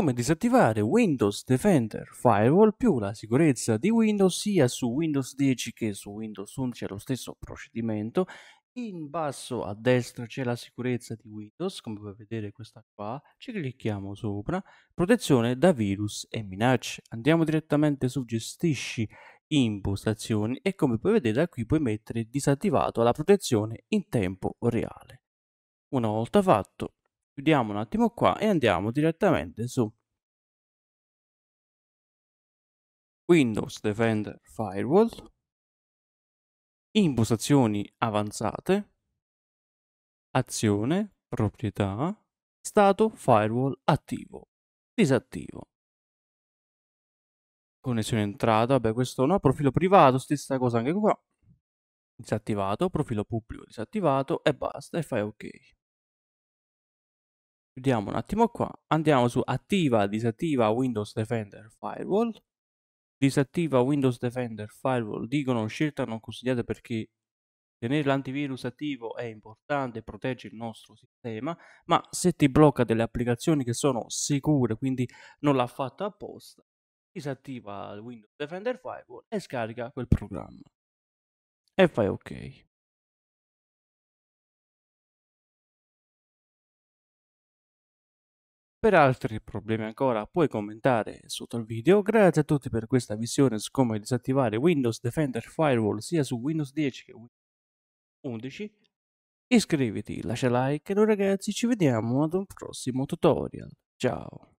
come disattivare Windows Defender Firewall più la sicurezza di Windows sia su Windows 10 che su Windows 11 è lo stesso procedimento. In basso a destra c'è la sicurezza di Windows, come puoi vedere questa qua, ci clicchiamo sopra, protezione da virus e minacce. Andiamo direttamente su gestisci impostazioni e come puoi vedere da qui puoi mettere disattivato la protezione in tempo reale. Una volta fatto chiudiamo un attimo qua e andiamo direttamente su Windows Defender Firewall, impostazioni avanzate, azione, proprietà, stato firewall attivo, disattivo. Connessione entrata, beh questo no, profilo privato, stessa cosa anche qua, disattivato, profilo pubblico disattivato e basta e fai ok. Vediamo un attimo qua, andiamo su attiva, disattiva Windows Defender Firewall, disattiva Windows Defender Firewall, dicono scelta non consigliata perché tenere l'antivirus attivo è importante, protegge il nostro sistema, ma se ti blocca delle applicazioni che sono sicure, quindi non l'ha fatto apposta, disattiva Windows Defender Firewall e scarica quel programma. E fai ok. Per altri problemi ancora puoi commentare sotto il video. Grazie a tutti per questa visione su come disattivare Windows Defender Firewall sia su Windows 10 che Windows 11. Iscriviti, lascia like e noi ragazzi ci vediamo ad un prossimo tutorial. Ciao!